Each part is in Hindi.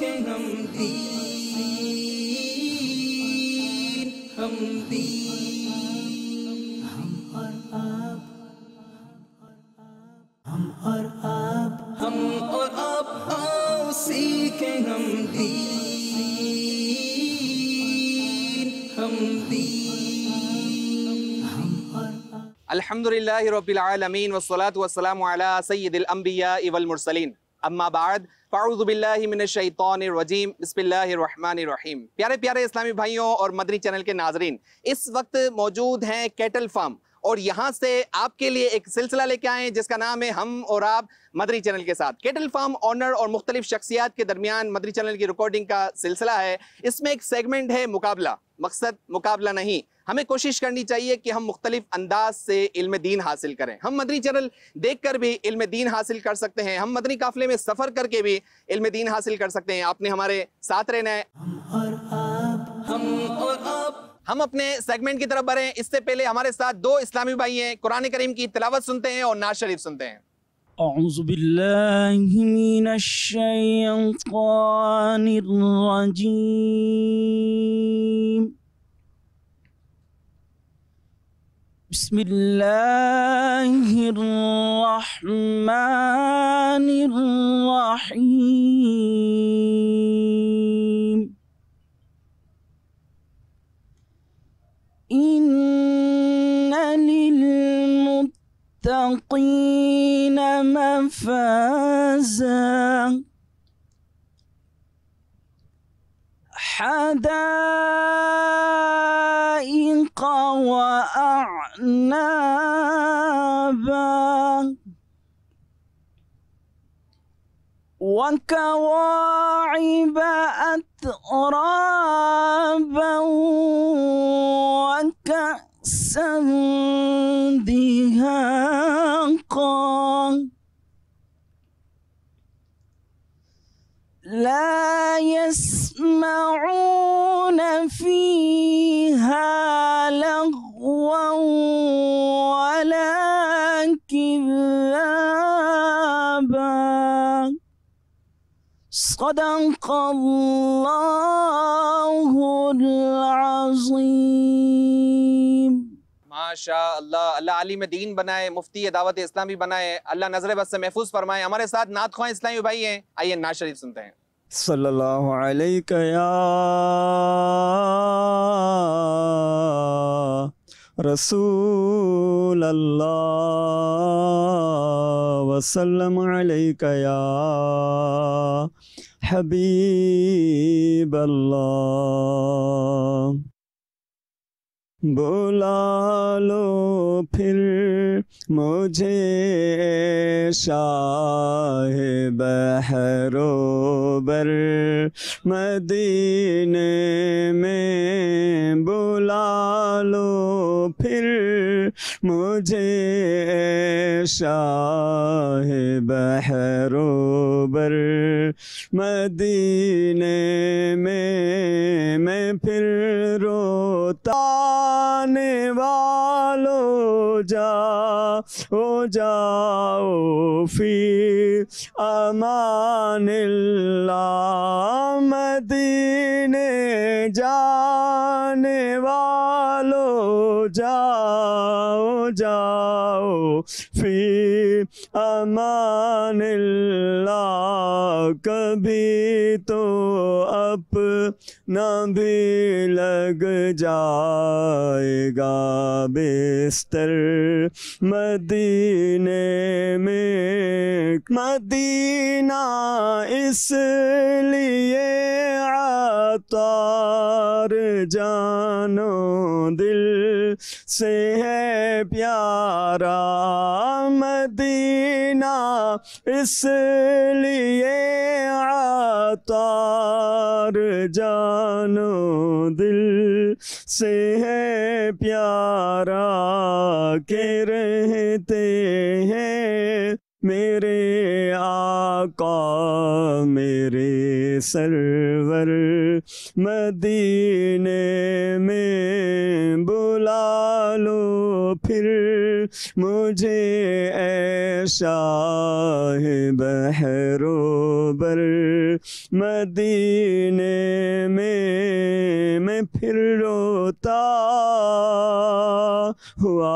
دین ہم ہم اور آپ ہم اور آپ ہم دین ہم الحمد لله رب العالمين والصلاة والسلام على سيد الأنبياء والمرسلين अम्मा बाद फ़ाउज़बिल्लिमिनशैतरजीम बसमीम प्यारे प्यारे इस्लामी भाइयों और मदरी चैनल के नाजरीन इस वक्त मौजूद हैं कैटल फार्म और यहाँ से आपके लिए एक सिलसिला लेके आए जिसका नाम है हम और आप मदरी चैनल के साथ केटल फार्म ऑनर और मुख्तलिफ शख्सियात के दरमियान मदरी चैनल की रिकॉर्डिंग का सिलसिला है इसमें एक सेगमेंट है मुकाबला मकसद मुकाबला नहीं हमें कोशिश करनी चाहिए कि हम मुख्तलिफ अंदाज से इल्म दीन हासिल करें हम मदनी चैनल देख कर भी इल्म दीन हासिल कर सकते हैं हम मदनी काफिले में सफ़र करके भी इल्म दीन हासिल कर सकते हैं आपने हमारे साथ रहना है हम अपने सेगमेंट की तरफ बढ़े इससे पहले हमारे साथ दो इस्लामी भाई हैं कुरान करीम की तलावत सुनते हैं और नाज शरीफ सुनते हैं बिस्मिल्लाहिर्रहमानिर्रहीम إن للمتقين مفازا حدائق وأعنابا وكواعب أترابا وكأسا دهاقا لا يسمعون فيها لغوا ولا كذابا صدق الله العظيम माशा अल्लाह अल्लाह आलिम दीन बनाए मुफ्ती दावत इस्लामी बनाए अल्लाह नजर बस से महफूज फरमाए हमारे साथ नात ख्वा इस्लामी भाई हैं आइए ना शरीफ सुनते हैं सल्लल्लाहु अलैहि या रसूल अल्लाह वसल्लम या हबीब अल्लाह बुला लो फिर मुझे शाह बहरो बर मदीने शाह बहरोबर मदीने में मैं फिर रोताने वालों जा ओ जाओ फी अमानिल्ला मदीने जाने वालो जाओ जाओ फी अमान कभी तो अप न भी लग जाएगा बिस्तर मदीने में मदीना इसलिए आतार जानो दिल से है प्यारा मदीना इसलिए आतार जान जानो दिल से है प्यारा के रहते हैं मेरे आका मेरे सरवर मदीने में बुला लो फिर मुझे ऐसा है बहरोबर मदीने में मैं फिर रोता हुआ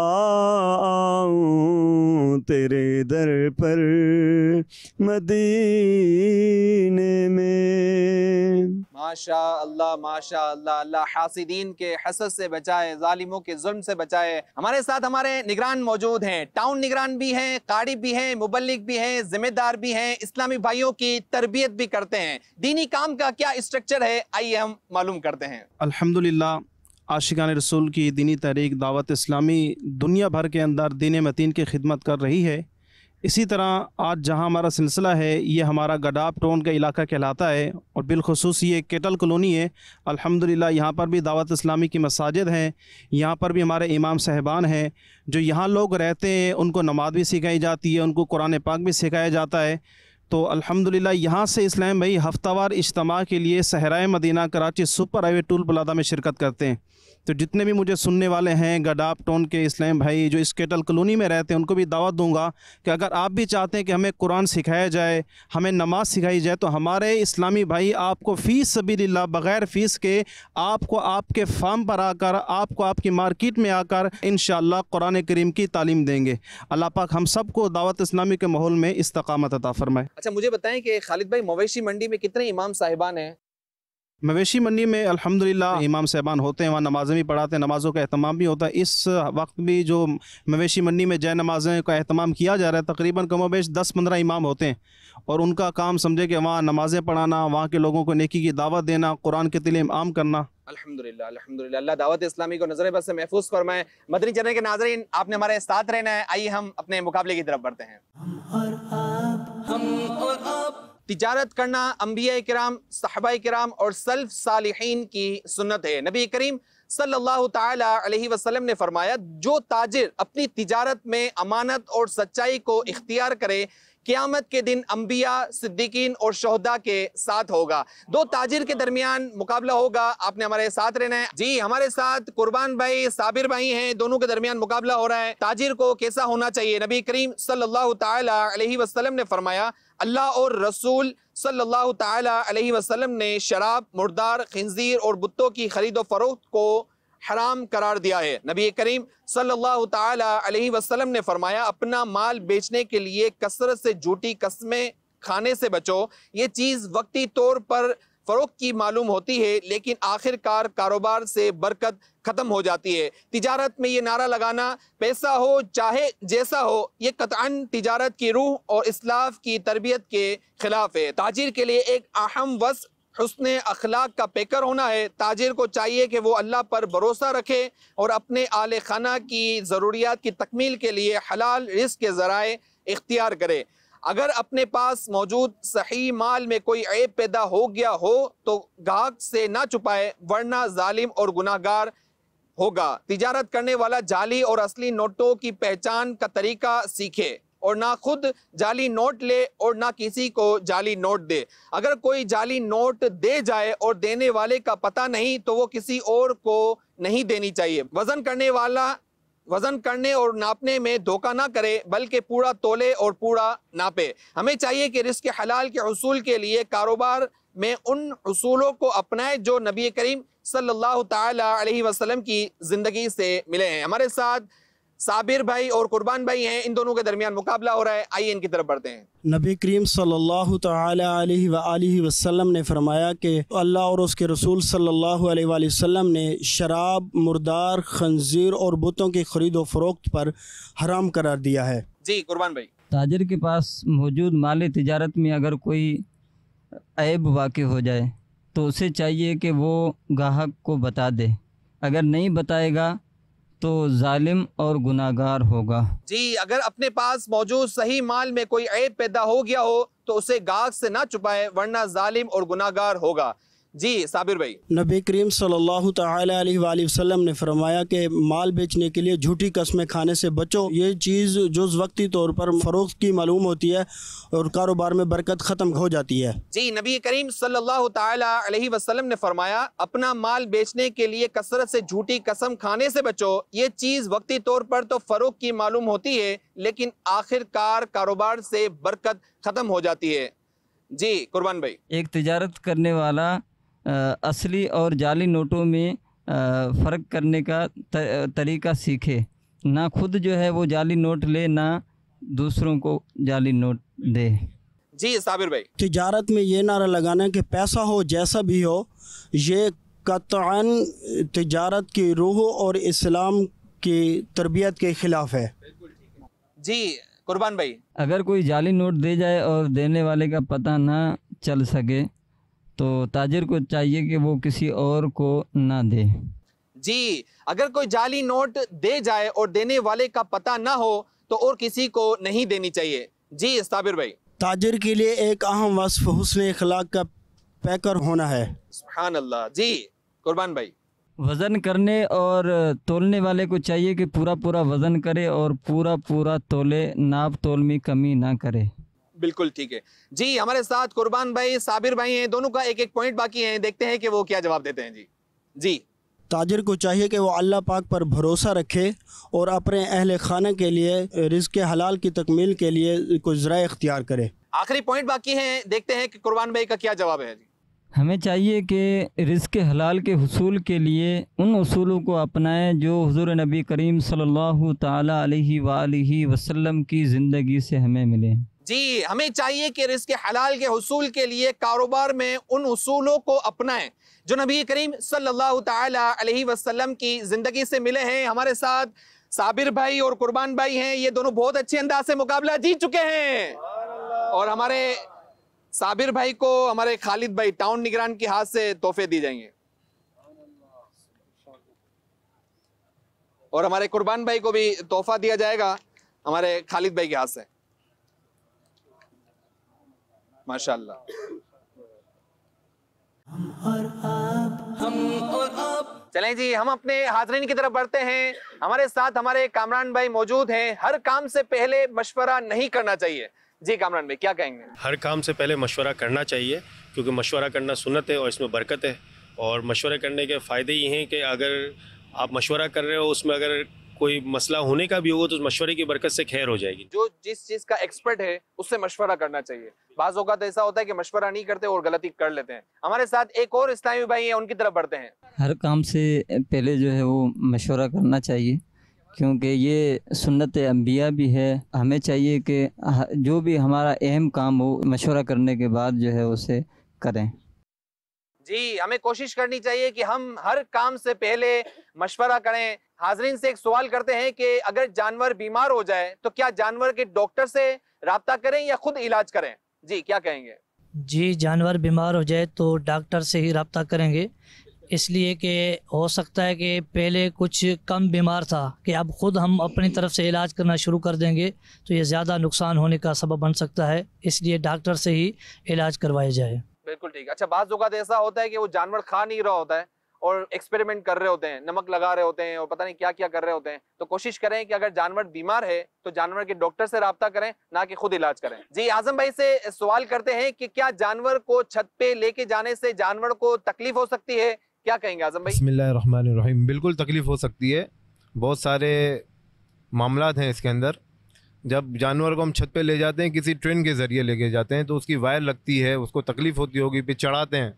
आऊँ तेरे दर पर मदीने में माशा अल्लाह माशा अल्लाह अल्लाह हासिदीन के हसद से बचाए ालिमों के जुल्म से बचाए हमारे साथ हमारे निगरान मौजूद हैं टाउन निगरान भी हैं काड़ी भी हैं मुबलिक भी हैं जिम्मेदार भी हैं इस्लामी भाइयों की तरबियत भी करते हैं दीनी काम का क्या स्ट्रक्चर है आइए हम मालूम करते हैं अलहमदिल्ला आशिकान रसूल की दीनी तहरीक दावत इस्लामी दुनिया भर के अंदर दीन मतीन की खिदमत कर रही है इसी तरह आज जहां हमारा सिलसिला है ये हमारा गडाप टोन का इलाका कहलाता है और बिलखसूस ये केटल कॉलोनी है अल्हम्दुलिल्लाह यहाँ पर भी दावत इस्लामी की मसाजिद हैं यहाँ पर भी हमारे इमाम साहबान हैं जो यहाँ लोग रहते हैं उनको नमाज भी सिखाई जाती है उनको कुरान पाक भी सिखाया जाता है तो अलहमदिल्ला यहाँ से इस्लाम भाई हफ्तावार इज्तम के लिए Sahrae Madina Karachi super highway toll plaza में शिरकत करते हैं तो जितने भी मुझे सुनने वाले हैं गडाप टोन के इस्लाम भाई जो स्केटल कॉलोनी में रहते हैं उनको भी दावा दूंगा कि अगर आप भी चाहते हैं कि हमें कुरान सिखाया जाए हमें नमाज सिखाई जाए तो हमारे इस्लामी भाई आपको फ़ीस सभी ला बग़ैर फ़ीस के आपको आपके फार्म पर आकर आपको आपकी मार्केट में आकर इन कुरान करीम की तालीम देंगे अल्लाह पाक हम सबको दावत इस्लामी के माहौल में इस्तकामत अता फरमाए अच्छा मुझे बताएं कि खालिद भाई मवेशी मंडी में कितने इमाम साहिबान हैं मवेशी मंडी में अल्हम्दुलिल्लाह इमाम साहबान होते हैं वहाँ नमाज़ें भी पढ़ाते हैं नमाज़ों का अहतमाम भी होता है इस वक्त भी जो मवेशी मंडी में जय नमाज़ें का अहतमाम किया जा रहा है तकरीबन कमो बेश दस पंद्रह इमाम होते हैं और उनका काम समझे कि वहाँ नमाज़ें पढ़ाना वहाँ के लोगों को नेकी की दावत देना कुरान के तिल आम करना अलहमदिल्ला अल्लाह दावत इस्लामी को नजर बस से महफूज फरमाए मदनी चैनल के नाजरीन आपने हमारे साथ रहना है आइए हम अपने मुकाबले की तरफ बढ़ते हैं हम और आप, हम और आप। तिजारत करना अम्बिया कराम साहबा कराम और सल्फ सालहीन की सुनत है नबी करीम सल्लल्लाहु अलैहि वसल्लम ने फरमाया जो ताजिर अपनी तिजारत में अमानत और सच्चाई को इख्तियार करे क़्यामत के दिन अम्बिया सिद्दीकीन और शहदा के साथ होगा दो ताजिर के दरमियान मुकाबला होगा आपने हमारे साथ रहना है जी हमारे साथ कुर्बान भाई साबिर भाई हैं दोनों के दरमियान मुकाबला हो रहा है ताजिर को कैसा होना चाहिए नबी करीम सल्लल्लाहु अलैहि वसल्लम ने फरमाया अल्लाह और रसूल सल्लल्लाहु अलैहि वसल्लम ने शराब मुर्दार खंजीर और बुतों की खरीद फरोख्त को हराम करार दिया है नबी करीम सल्लल्लाहु अलैहि वसल्लम ने फरमाया अपना माल बेचने के लिए कसरत से झूठी कस्में खाने से बचो ये चीज़ वक्ती तौर पर फरोख की मालूम होती है लेकिन आखिरकार कारोबार से बरकत ख़त्म हो जाती है तिजारत में ये नारा लगाना पैसा हो चाहे जैसा हो ये कतान तिजारत की रूह और इसलाफ की तरबियत के ख़िलाफ़ है ताजिर के लिए एक अहम वस हसन अखलाक का पेकर होना है ताजिर को चाहिए कि वो अल्लाह पर भरोसा रखे और अपने आले खाना की ज़रूरियात की तकमील के लिए हलाल रिस्क के ज़राए इख्तियार करे अगर अपने पास मौजूद सही माल में कोई ऐब पैदा हो गया हो तो गाहक से ना छुपाए वरना जालिम और गुनागार होगा तिजारत करने वाला जाली और असली नोटों की पहचान का तरीका सीखे और ना खुद जाली नोट ले और ना किसी को जाली नोट दे अगर कोई जाली नोट दे जाए और देने वाले का पता नहीं तो वो किसी और को नहीं देनी चाहिए वजन करने वाला वजन करने और नापने में धोखा ना करे बल्कि पूरा तोले और पूरा नापे हमें चाहिए कि रिस्क हलाल के असूल के लिए कारोबार में उन असूलों को अपनाए जो नबी करीम सल्लल्लाहु अलैहि वसल्लम की ज़िंदगी से मिले हैं हमारे साथ साबिर भाई और कुर्बान भाई हैं इन दोनों के दरमियान मुकाबला हो रहा है आइए इनकी तरफ बढ़ते हैं नबी करीम सल्लल्लाहु अलैहि सल्ला वसल्लम ने फरमाया कि अल्लाह और उसके रसूल सल्लल्लाहु अलैहि वसल्लम ने शराब मुर्दार खंजीर और बुतों की खरीद व फरोख्त पर हराम करार दिया है जी कुर्बान भाई ताजर के पास मौजूद माल तजारत में अगर कोई ऐब वाक़ हो जाए तो उसे चाहिए कि वो गाहक को बता दे अगर नहीं बताएगा तो जालिम और गुनागार होगा जी अगर अपने पास मौजूद सही माल में कोई ऐब पैदा हो गया हो तो उसे गाग से ना छुपाए वरना जालिम और गुनागार होगा जी साबिर भाई नबी करीम सल्लल्लाहु अलैहि वसल्लम ने फरमाया कि माल बेचने के लिए झूठी कस्में खाने से बचो ये चीज़ जुज वक्ती तौर पर फरोख्त की मालूम होती है और कारोबार में बरकत ख़त्म हो जाती है जी नबी करीम सल्लल्लाहु अलैहि वसल्लम ने फरमाया अपना माल बेचने के लिए कसरत से झूठी कसम खाने से बचो ये चीज़ वक्ती तौर पर तो फरोख की मालूम होती है लेकिन आखिरकार कारोबार से बरकत ख़त्म हो जाती है जी कुर्बान भाई एक तजारत करने वाला असली और जाली नोटों में फ़र्क करने का तरीका सीखे ना खुद जो है वो जाली नोट ले ना दूसरों को जाली नोट दे जी साबिर भाई तजारत में ये नारा लगाना कि पैसा हो जैसा भी हो ये कतान तजारत की रूह और इस्लाम की तरबियत के ख़िलाफ़ है जी कुर्बान भाई अगर कोई जाली नोट दे जाए और देने वाले का पता ना चल सके तो ताजिर को चाहिए कि वो किसी और को ना दे जी अगर कोई जाली नोट दे जाए और देने वाले का पता ना हो तो और किसी को नहीं देनी चाहिए जी साबिर भाई ताजिर के लिए एक अहम वसफ हुसन अखलाक का पैकर होना है अल्लाह जी कुर्बान भाई वज़न करने और तोलने वाले को चाहिए कि पूरा पूरा वज़न करे और पूरा पूरा तोले नाप तोल में कमी ना करे बिल्कुल ठीक है जी हमारे साथ कुर्बान भाई साबिर भाई हैं दोनों का एक एक पॉइंट बाकी है देखते हैं कि वो क्या जवाब देते हैं जी जी ताजर को चाहिए कि वो अल्लाह पाक पर भरोसा रखे और अपने अहल खाना के लिए रिज़ हलाल की तकमील के लिए कुछ ज़रा इख्तियार करे आखिरी पॉइंट बाकी है देखते हैं कि कुर्बान भाई का क्या जवाब है जी हमें चाहिए कि रिज़ हलाल के हसूल के लिए उन असूलों को अपनाएं जो हजूर नबी करीम सल्लल्लाहु सल्ला वसल्लम की ज़िंदगी से हमें मिले जी हमें चाहिए कि रिस्क हलाल के हसूल के लिए कारोबार में उन असूलों को अपनाएं जो नबी करीम सल्लल्लाहु अलैहि वसल्लम की ज़िंदगी से मिले हैं हमारे साथ साबिर भाई और कुर्बान भाई हैं ये दोनों बहुत अच्छे अंदाज से मुकाबला जीत चुके हैं और हमारे साबिर भाई को हमारे खालिद भाई टाउन निगरान के हाथ से तोहफे दी जाएंगे और हमारे कुर्बान भाई को भी तोहफा दिया जाएगा हमारे खालिद भाई के हाथ से माशाल्लाह चले जी हम अपने हाजरीन की तरफ बढ़ते हैं हमारे साथ हमारे कामरान भाई मौजूद हैं हर काम से पहले मशवरा नहीं करना चाहिए जी कामरान भाई क्या कहेंगे हर काम से पहले मशवरा करना चाहिए क्योंकि मशवरा करना सुनत है और इसमें बरकत है और मशवरा करने के फ़ायदे ये हैं कि अगर आप मशवरा कर रहे हो उसमें अगर कोई मसला होने का भी होगा तो मशवरे की बरकत से खैर हो जाएगी जो जिस चीज़ का एक्सपर्ट है उससे मशवरा करना चाहिए बाज़ अवत ऐसा होता है कि मशवरा नहीं करते और गलती कर लेते हैं हमारे साथ एक और इस्लामी भाई हैं उनकी तरफ बढ़ते हैं हर काम से पहले जो है वो मशवरा करना चाहिए क्योंकि ये सुन्नत अम्बिया भी है हमें चाहिए कि जो भी हमारा अहम काम हो मशवरा करने के बाद जो है उसे करें जी हमें कोशिश करनी चाहिए कि हम हर काम से पहले मशवरा करें हाजरीन से एक सवाल करते हैं कि अगर जानवर बीमार हो जाए तो क्या जानवर के डॉक्टर से रबता करें या खुद इलाज करें जी क्या कहेंगे जी जानवर बीमार हो जाए तो डॉक्टर से ही रबता करेंगे इसलिए कि हो सकता है कि पहले कुछ कम बीमार था कि अब ख़ुद हम अपनी तरफ से इलाज करना शुरू कर देंगे तो ये ज़्यादा नुकसान होने का सबब बन सकता है इसलिए डॉक्टर से ही इलाज करवाया जाए बिल्कुल ठीक है अच्छा बाज अवत ऐसा होता है कि वो जानवर खा नहीं रहा होता है और एक्सपेरिमेंट कर रहे होते हैं नमक लगा रहे होते हैं और पता नहीं क्या क्या कर रहे होते हैं तो कोशिश करें कि अगर जानवर बीमार है तो जानवर के डॉक्टर से रबता करें ना कि खुद इलाज करें जी आजम भाई से सवाल करते हैं कि क्या जानवर को छत पे लेके जाने से जानवर को तकलीफ हो सकती है क्या कहेंगे आजम भाई बिल्कुल तकलीफ हो सकती है बहुत सारे मामला हैं इसके अंदर जब जानवर को हम छत पे ले जाते हैं किसी ट्रेन के ज़रिए लेके जाते हैं तो उसकी वायर लगती है उसको तकलीफ़ होती होगी फिर चढ़ाते हैं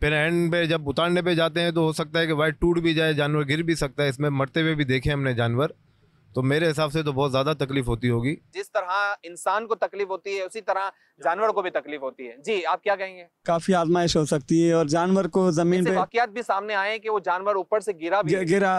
फिर एंड पे जब उतारने पे जाते हैं तो हो सकता है कि वायर टूट भी जाए जानवर गिर भी सकता है इसमें मरते हुए भी देखे हमने जानवर तो मेरे हिसाब से तो बहुत ज़्यादा तकलीफ होती होगी जिस तरह इंसान को तकलीफ होती है उसी तरह जानवर को भी तकलीफ होती है जी आप क्या कहेंगे काफी आजमाइश हो सकती है और जानवर को जमीन पे वाकियात भी सामने आए कि वो जानवर ऊपर से गिरा भी गिरा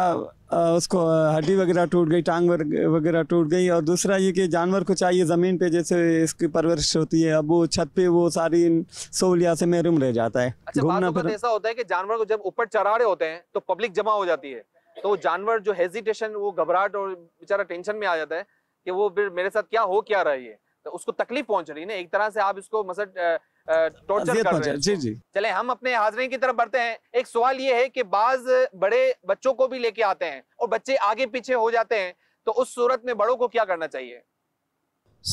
उसको हड्डी वगैरह टूट गई टांग वगैरह टूट गई और दूसरा ये कि जानवर को चाहिए ज़मीन पे जैसे इसकी परवरिश होती है अब वो छत पे वो सारी सहूलिया से महरूम रह जाता है अच्छा, घूमना तो ऐसा होता है कि जानवर को जब ऊपर चरा रहे होते हैं तो पब्लिक जमा हो जाती है तो जानवर जो हेजिटेशन वो घबराहट और बेचारा टेंशन में आ जाता है कि वो फिर मेरे साथ क्या हो क्या रहा है ये तो उसको तकलीफ पहुंच रही है ना एक तरह से आप इसको मसल टॉर्चर कर रहे हैं जी जी चले हम अपने हाजरे की तरफ बढ़ते हैं एक सवाल ये है कि बाज बड़े बच्चों को भी लेके आते हैं और बच्चे आगे पीछे हो जाते हैं तो उस सूरत में बड़ों को क्या करना चाहिए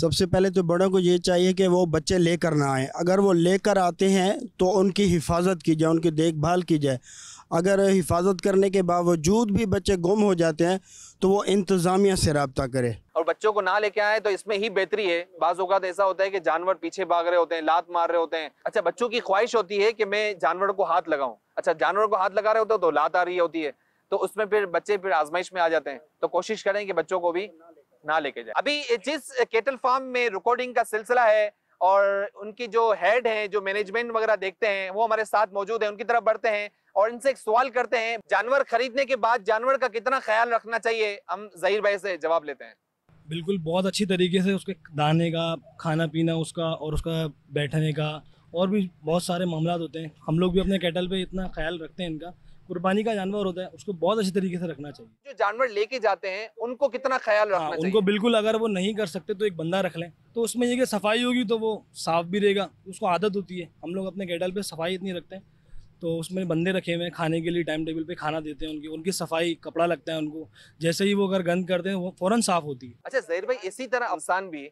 सबसे पहले तो बड़ों को ये चाहिए कि वो बच्चे लेकर ना आए अगर वो लेकर आते हैं तो उनकी हिफाजत की जाए उनकी देखभाल की जाए अगर हिफाजत करने के बावजूद भी बच्चे गुम हो जाते हैं तो वो इंतज़ामिया से रबता करे और बच्चों को ना लेके आए तो इसमें ही बेहतरी है बाज़ात ऐसा होता है कि जानवर पीछे भाग रहे होते हैं लात मार रहे होते हैं अच्छा बच्चों की ख्वाहिश होती है कि मैं जानवर को हाथ लगाऊं अच्छा जानवर को हाथ लगा रहे होते हो तो लात आ रही होती है तो उसमें फिर बच्चे फिर आजमाइश में आ जाते हैं तो कोशिश करें कि बच्चों को भी ना लेके जाए अभी जिस केटल फार्म में रिकॉर्डिंग का सिलसिला है और उनकी जो हेड है जो मैनेजमेंट वगैरह देखते हैं वो हमारे साथ मौजूद है उनकी तरफ बढ़ते हैं और इनसे एक सवाल करते हैं जानवर खरीदने के बाद जानवर का कितना ख्याल रखना चाहिए हम जहीर भाई से जवाब लेते हैं बिल्कुल बहुत अच्छी तरीके से उसके दाने का खाना पीना उसका और उसका बैठने का और भी बहुत सारे मामला होते हैं हम लोग भी अपने कैटल पे इतना ख्याल रखते हैं इनका कुर्बानी का जानवर होता है उसको बहुत अच्छी तरीके से रखना चाहिए जो जानवर लेके जाते हैं उनको कितना ख्याल हाँ, रखना हाँ, चाहिए उनको बिल्कुल अगर वो नहीं कर सकते तो एक बंदा रख लें तो उसमें ये कि सफाई होगी तो वो साफ भी रहेगा उसको आदत होती है हम लोग अपने कैटल पे सफाई इतनी रखते हैं तो उसमें बंदे रखे हुए हैं खाने के लिए टाइम टेबल पे खाना देते हैं उनकी उनकी सफाई कपड़ा लगता है उनको जैसे ही वो अगर गंद करते हैं वो फ़ौरन साफ़ होती है अच्छा जहर भाई इसी तरह अफसान भी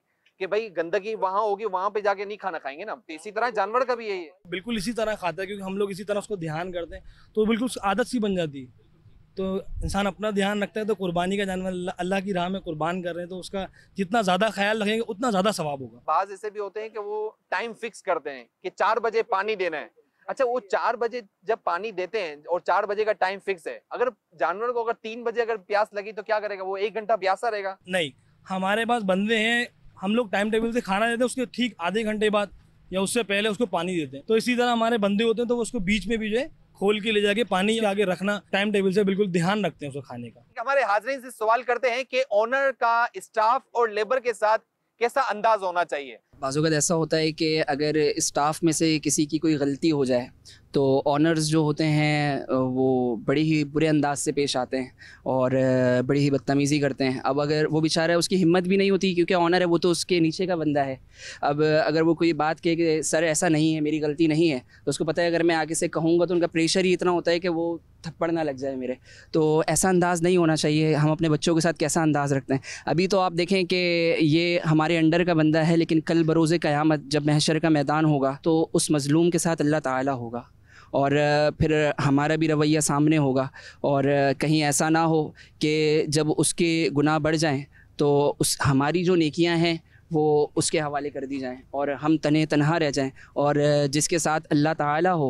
कि भाई गंदगी वहाँ होगी वहाँ पे जाके नहीं खाना खाएंगे ना तो इसी तरह जानवर का भी यही है बिल्कुल इसी तरह खाता है क्योंकि हम लोग इसी तरह उसको ध्यान करते हैं तो बिल्कुल आदत सी बन जाती है तो इंसान अपना ध्यान रखता है तो कुर्बानी का जानवर अल्लाह की राह में कुर्बान कर रहे हैं तो उसका जितना ज़्यादा ख्याल रखेंगे उतना ज़्यादा सवाब होगा बाज ऐसे भी होते हैं कि वो टाइम फिक्स करते हैं कि चार बजे पानी देना है अच्छा वो चार बजे जब पानी देते हैं और चार बजे का टाइम फिक्स है अगर जानवर को अगर तीन बजे अगर प्यास लगी तो क्या करेगा वो एक घंटा प्यासा रहेगा नहीं हमारे पास बंदे हैं हम लोग टाइम टेबल से खाना देते हैं उसके ठीक आधे घंटे बाद या उससे पहले उसको पानी देते हैं तो इसी तरह हमारे बंदे होते हैं तो उसको बीच में भी जो है खोल के ले जाके पानी आगे रखना टाइम टेबल से बिल्कुल ध्यान रखते हैं उसको खाने का हमारे हाजरीन से सवाल करते हैं कि ओनर का स्टाफ और लेबर के साथ कैसा अंदाज होना चाहिए बाज़ों ऐसा होता है कि अगर स्टाफ में से किसी की कोई गलती हो जाए तो ऑनर्स जो होते हैं वो बड़े ही बुरे अंदाज से पेश आते हैं और बड़ी ही बदतमीज़ी करते हैं अब अगर वो बेचारा है उसकी हिम्मत भी नहीं होती क्योंकि ऑनर है वो तो उसके नीचे का बंदा है अब अगर वो कोई बात कहे कि सर ऐसा नहीं है मेरी गलती नहीं है तो उसको पता है अगर मैं आगे से कहूँगा तो उनका प्रेशर ही इतना होता है कि वो थप्पड़ ना लग जाए मेरे तो ऐसा अंदाज़ नहीं होना चाहिए हम अपने बच्चों के साथ कैसा अंदाज़ रखते हैं अभी तो आप देखें कि ये हमारे अंडर का बंदा है लेकिन कल बरोज़ क़यामत जब महशर का मैदान होगा तो उस मज़लूम के साथ अल्लाह ताला होगा और फिर हमारा भी रवैया सामने होगा और कहीं ऐसा ना हो कि जब उसके गुनाह बढ़ जाएं तो उस हमारी जो नेकियां हैं वो उसके हवाले कर दी जाएं और हम तने तनहा रह जाएं और जिसके साथ अल्लाह ताला हो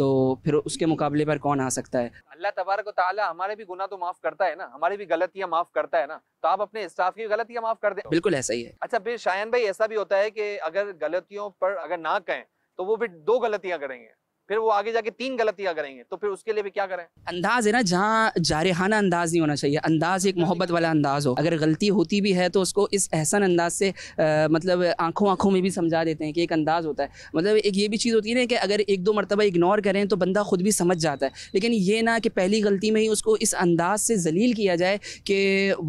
तो फिर उसके मुकाबले पर कौन आ सकता है अल्लाह तबारक ताला हमारे भी गुना तो माफ़ करता है ना हमारी भी गलतियाँ माफ़ करता है ना तो आप अपने स्टाफ की गलतियाँ माफ़ कर दें बिल्कुल ऐसा ही है अच्छा फिर शायन भाई ऐसा भी होता है कि अगर गलतियों पर अगर ना कहें तो वो भी दो गलतियाँ करेंगे फिर वो आगे जाके तीन गलतियां करेंगे तो फिर उसके लिए भी क्या करें अंदाज है ना जहाँ जारहाना अंदाज नहीं होना चाहिए अंदाज एक मोहब्बत वाला अंदाज हो अगर गलती होती भी है तो उसको इस एहसन अंदाज से आ, मतलब आंखों आंखों में भी समझा देते हैं कि एक अंदाज होता है मतलब एक ये भी चीज़ होती है ना कि अगर एक दो मरतबा इग्नोर करें तो बंदा खुद भी समझ जाता है लेकिन ये ना कि पहली गलती में ही उसको इस अंदाज से जलील किया जाए कि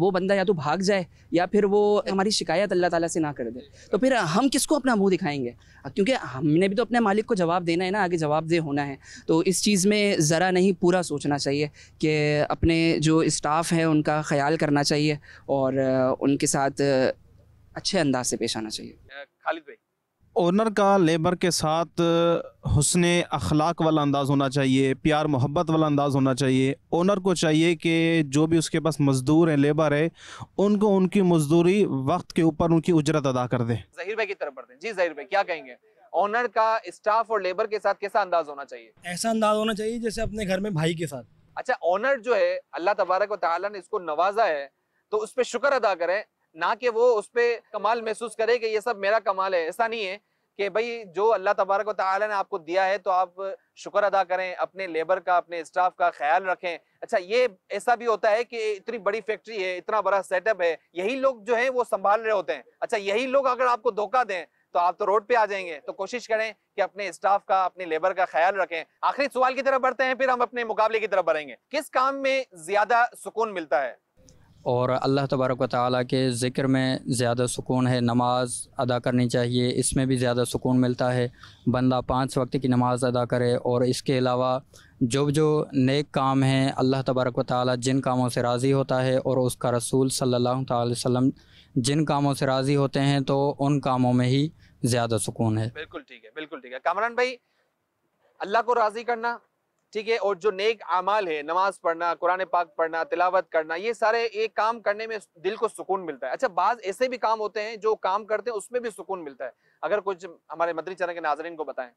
वो बंदा या तो भाग जाए या फिर वो हमारी शिकायत अल्लाह ताला से ना कर दे तो फिर हम किसको अपना मुँह दिखाएंगे क्योंकि हमने भी तो अपने मालिक को जवाब देना है ना आगे जवाब मुआवजे होना है तो इस चीज़ में ज़रा नहीं पूरा सोचना चाहिए कि अपने जो स्टाफ है उनका ख्याल करना चाहिए और उनके साथ अच्छे अंदाज से पेश आना चाहिए खालिद भाई ओनर का लेबर के साथ हसन अखलाक वाला अंदाज़ होना चाहिए प्यार मोहब्बत वाला अंदाज़ होना चाहिए ओनर को चाहिए कि जो भी उसके पास मज़दूर हैं लेबर है उनको उनकी मजदूरी वक्त के ऊपर उनकी उजरत अदा कर दें जहीर भाई की तरफ बढ़ते हैं जी जहीर भाई क्या कहेंगे ऑनर का स्टाफ और लेबर के साथ कैसा अंदाज होना चाहिए ऐसा अंदाज होना चाहिए जैसे अपने घर में भाई के साथ अच्छा ऑनर जो है अल्लाह तबारक ने इसको नवाजा है तो उस पर शुक्र अदा करें ना कि वो उस पर कमाल महसूस करे कि ये सब मेरा कमाल है ऐसा नहीं है कि भाई जो अल्लाह तबारक ने आपको दिया है तो आप शुक्र अदा करें अपने लेबर का अपने स्टाफ का ख्याल रखें अच्छा ये ऐसा भी होता है कि इतनी बड़ी फैक्ट्री है इतना बड़ा सेटअप है यही लोग जो है वो संभाल रहे होते हैं अच्छा यही लोग अगर आपको धोखा दें तो आप तो रोड पे आ जाएंगे तो कोशिश करें कि अपने स्टाफ का अपने लेबर का ख्याल रखें आखिरी सवाल की तरफ बढ़ते हैं फिर हम अपने मुकाबले की तरफ बढ़ेंगे किस काम में ज्यादा सुकून मिलता है और अल्लाह तबारक व ताली के ज़िक्र में ज़्यादा सुकून है नमाज़ अदा करनी चाहिए इसमें भी ज़्यादा सुकून मिलता है बंदा पाँच वक्त की नमाज़ अदा करे और इसके अलावा जो जो नेक काम हैं अल्लाह तबारक वाली ताली जिन कामों से राज़ी होता है और उसका रसूल सल्लल्लाहु अलैहि वसल्लम जिन कामों से राज़ी होते हैं तो उन कामों में ही ज़्यादा सुकून है बिल्कुल ठीक है बिल्कुल ठीक है कामरान भाई अल्लाह को राज़ी करना ठीक है और जो नेक अमाल है नमाज पढ़ना कुरान पाक पढ़ना तिलावत करना ये सारे ये काम करने में दिल को सुकून मिलता है अच्छा बाज ऐसे भी काम होते हैं जो काम करते हैं उसमें भी सुकून मिलता है अगर कुछ हमारे मदरी चरण के नाजरन को बताएं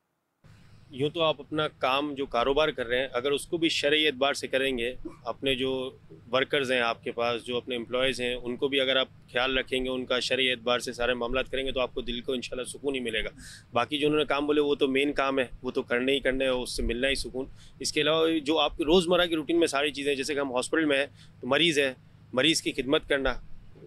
यूँ तो आप अपना काम जो कारोबार कर रहे हैं अगर उसको भी शर्य एतबार से करेंगे अपने जो वर्कर्स हैं आपके पास जो अपने एम्प्लॉयज़ हैं उनको भी अगर आप ख्याल रखेंगे उनका शर्य एतबार से सारे मामला करेंगे तो आपको दिल को शाला सुकून ही मिलेगा बाकी जो उन्होंने काम बोले वो तो मेन काम है वो तो करने ही करने है उससे मिलना ही सुकून इसके अलावा जो आपकी रोज़मर्रा की रूटीन में सारी चीज़ें जैसे कि हम हॉस्पिटल में हैं तो मरीज़ है मरीज़ की खिदमत करना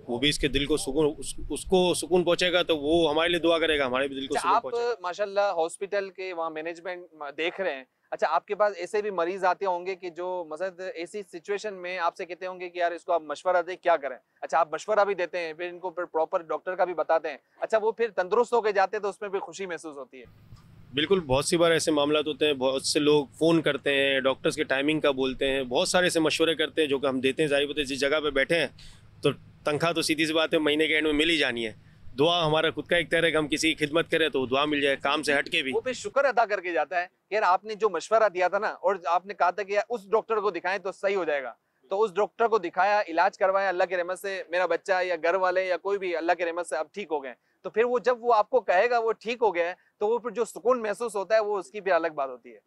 वो भी इसके दिल को सुकून उस, उसको सुकून पहुंचेगा तो वो हमारे लिए दुआ करेगा हमारे भी दिल को अच्छा, सुकून आप माशाल्लाह हॉस्पिटल के वहाँ मैनेजमेंट देख रहे हैं अच्छा आपके पास ऐसे भी मरीज आते होंगे कि जो मतलब ऐसी सिचुएशन में आपसे कहते होंगे कि यार इसको आप मशवरा दें क्या करें अच्छा आप मशवरा भी देते हैं फिर इनको फिर प्रॉपर डॉक्टर का भी बताते हैं अच्छा वो फिर तंदुरुस्त होकर जाते हैं तो उसमें भी खुशी महसूस होती है बिल्कुल बहुत सी बार ऐसे मामला होते हैं बहुत से लोग फ़ोन करते हैं डॉक्टर्स के टाइमिंग का बोलते हैं बहुत सारे ऐसे मशवरे करते हैं जो कि हम देते हैं जाहिर होते जिस जगह पर बैठे हैं तो तनख्वाह तो सीधी सी बात है महीने के एंड में मिल ही जानी है दुआ हमारा खुद का एक तरह हम किसी की खिदमत करें तो दुआ मिल जाए काम से हटके भी वो भी शुक्र अदा करके जाता है यार आपने जो मशवरा दिया था ना और आपने कहा था कि उस डॉक्टर को दिखाएं तो सही हो जाएगा तो उस डॉक्टर को दिखाया इलाज करवाया अल्लाह के रहमत से मेरा बच्चा या घर वाले या कोई भी अल्लाह के रहमत से अब ठीक हो गए तो फिर वो जब वो आपको कहेगा वो ठीक हो गया तो वो फिर जो सुकून महसूस होता है वो उसकी भी अलग बात होती है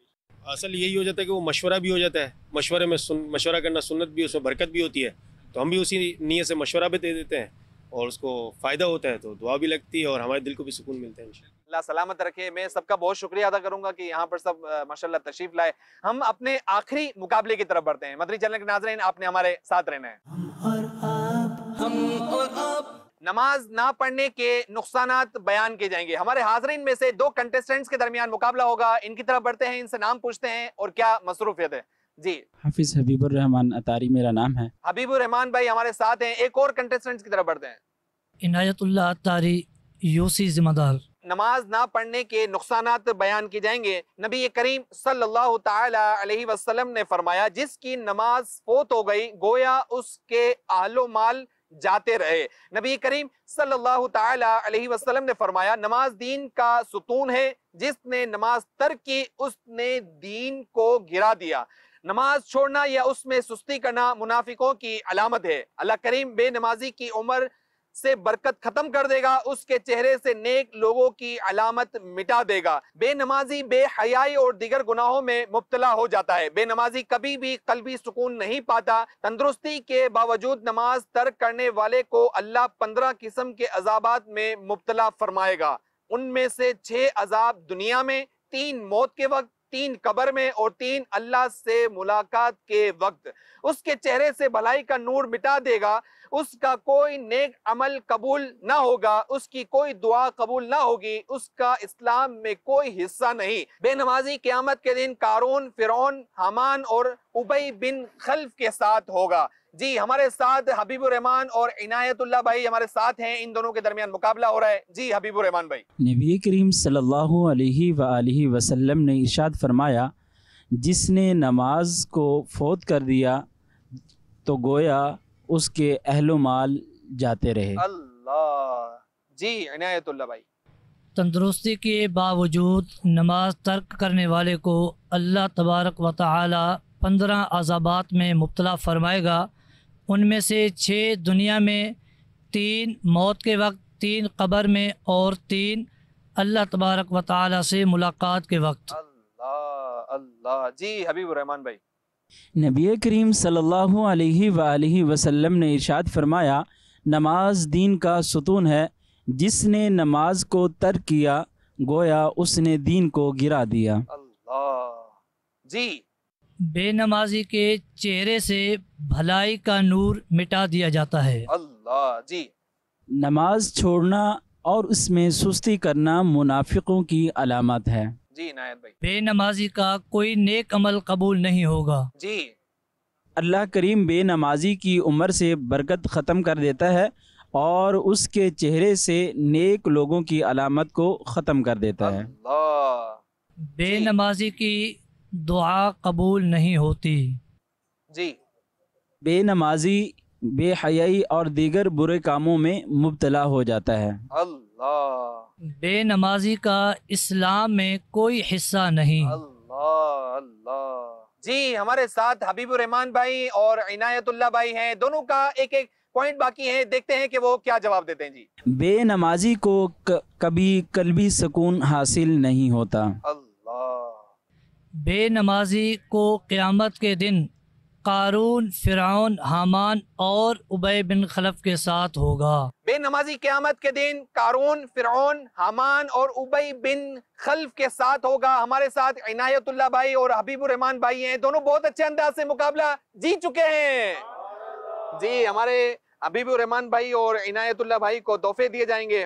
असल यही हो जाता है कि वो मशवरा भी हो जाता है मशवरे में मशवरा करना सुन्नत भी उसमें बरकत भी होती है तो हम भी उसी नीयत से मशवरा भी दे देते हैं और उसको फ़ायदा होता है तो दुआ भी लगती है और हमारे दिल को भी सुकून मिलता है अल्लाह सलामत रखे मैं सबका बहुत शुक्रिया अदा करूंगा कि यहाँ पर सब माशाल्लाह तशरीफ लाए हम अपने आखिरी मुकाबले की तरफ बढ़ते हैं मदरी चैनल के नाजरन आपने हमारे साथ रहना है हम और आप नमाज ना पढ़ने के नुकसान बयान किए जाएंगे हमारे हाजरीन में से दो कंटेस्टेंट्स के दरमियान मुकाबला होगा इनकी तरफ बढ़ते हैं इनसे नाम पूछते हैं और क्या मसरूफियत है जी हाफिज हबीबुर रहमान अतारी मेरा नाम है हबीबुर रहमान भाई हमारे साथ हैं एक और कंटेस्टेंट की तरफ बढ़ते हैं इनायतुल्ला अतारी यूसी जिम्मेदार नमाज ना पढ़ने के नुकसान बयान किए जाएंगे नबी करीम सल्लल्लाहु अलैहि वसल्लम ने फरमाया जिसकी नमाज फोत हो गई गोया उसके आलो माल जाते रहे नबी करीम सल्लल्लाहु अलैहि वसल्लम ने फरमाया नमाज दीन का सुतून है जिसने नमाज तर की उसने दीन को गिरा दिया नमाज छोड़ना या उसमें सुस्ती करना मुनाफिकों की अलामत है अल्लाह करीम बेनमाजी की उम्र से बरकत खत्म कर देगा उसके चेहरे से नेक लोगों की अलामत मिटा देगा बेनमाजी बेहयाई और दिगर गुनाहों में मुबतला हो जाता है बेनमाजी कभी भी कल्बी सुकून नहीं पाता तंदुरुस्ती के बावजूद नमाज तर्क करने वाले को अल्लाह पंद्रह किस्म के अजाबात में मुबतला फरमाएगा उनमें से छह अजाब दुनिया में तीन मौत के वक्त तीन कबर में और तीन अल्लाह से मुलाकात के वक्त उसके चेहरे से भलाई का नूर मिटा देगा उसका कोई नेक अमल कबूल ना होगा उसकी कोई दुआ कबूल ना होगी उसका इस्लाम में कोई हिस्सा नहीं बेनमाजी क्यामत के दिन कारून फिर हमान और उबई बिन खल्फ के साथ होगा जी हमारे साथ हबीबुररहमान और इनायतुल्ला भाई हमारे साथ हैं इन दोनों के दरमियान मुकाबला हो रहा है जी हबीबुररहमान भाई नबी करीम सल्लल्लाहु अलैहि वसल्लम ने इरशाद फरमाया जिसने नमाज को फोत कर दिया तो गोया उसके अहलो माल जाते रहे अल्लाह जी इनायतुल्ला भाई तंदरुस्ती के बावजूद नमाज तर्क करने वाले को अल्लाह तबारक व ताली पंद्रह अजाबात में मुबला फरमाएगा उनमें से छः दुनिया में तीन मौत के वक्त तीन कबर में और तीन अल्लाह तबारक व ताली से मुलाकात के वक्त अल्लाह अल्लाह जी हबीब रहमान भाई नबी करीम सल्लल्लाहु अलैहि सल्ला वसल्लम ने इरशाद फरमाया नमाज दीन का सतून है जिसने नमाज को तर्क किया गोया उसने दीन को गिरा दिया जी बेनमाजी के चेहरे से भलाई का नूर मिटा दिया जाता है अल्लाह जी नमाज छोड़ना और उसमें सुस्ती करना मुनाफिकों की अलामत है जी इनायत भाई बेनमाजी का कोई नेक अमल कबूल नहीं होगा जी अल्लाह करीम बेनमाजी की उम्र से बरकत ख़त्म कर देता है और उसके चेहरे से नेक लोगों की अलामत को ख़त्म कर देता है बेनमाजी की दुआ कबूल नहीं होती जी बेनमाजी बेहयाई और दीगर बुरे कामों में मुबतला हो जाता है अल्लाह बेनमाजी का इस्लाम में कोई हिस्सा नहीं अल्लाह अल्लाह जी हमारे साथ हबीबुर रहमान भाई और इनायतुल्ला भाई हैं दोनों का एक एक पॉइंट बाकी है देखते हैं कि वो क्या जवाब देते हैं जी बेनमाजी को कभी कल भी सुकून हासिल नहीं होता अल्लाह बेनमाजी को क़्यामत के दिन कारून फिरौन हामान और उबे बिन खलफ के साथ होगा बेनमाजी क्यामत के दिन कारून फिरौन हमान और उबे बिन खलफ के साथ होगा हमारे साथ इनायतुल्ला भाई और हबीबुररहमान भाई हैं दोनों बहुत अच्छे अंदाज से मुकाबला जीत चुके हैं जी हमारे हबीबुररहमान भाई और इनायतुल्ला भाई को तोहफे दिए जाएंगे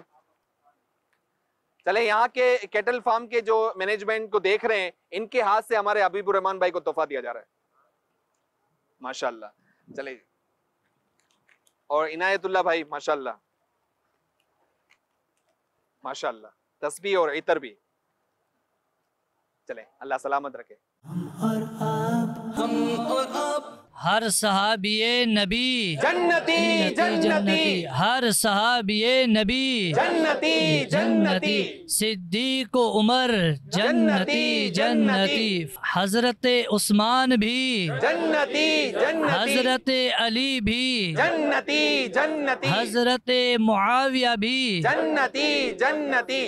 चले यहाँ के केटल फार्म के जो मैनेजमेंट को देख रहे हैं इनके हाथ से हमारे हबीबुररहमान भाई को तोहफा दिया जा रहा है माशाल्लाह चले और इनायतुल्ला भाई माशाल्लाह माशाल्लाह तस्बी और इतर भी चले अल्लाह सलामत रखे हम और आप हम और आप हर सहाबिये नबी जन्नती जन्नती हर सहाबिये नबी जन्नती जन्नती सिद्दीक उमर जन्नती जन्नती हजरत उस्मान भी जन्नती जन्नती हजरत अली भी जन्नती जन्नती हजरत मुआविया भी जन्नती जन्नती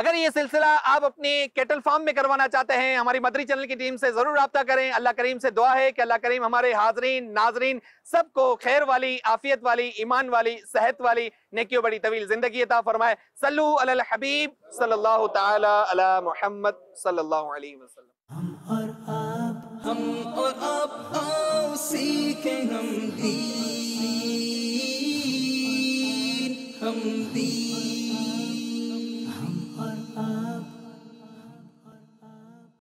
अगर ये सिलसिला आप अपने कैटल फार्म में करवाना चाहते हैं हमारी मदरी चैनल की टीम से ज़रूर रबता करें अल्लाह करीम से दुआ है कि अल्लाह करीम हमारे हाजरीन नाजरीन सबको खैर वाली आफियत वाली ईमान वाली सेहत वाली नेकियो बड़ी तवील ज़िंदगी अता फरमाए सल्लू अल हबीब सल्लल्लाहु ताला मोहम्मद सल्लल्लाहु अलैहि वसल्लम हम और आप हम और आप Uh...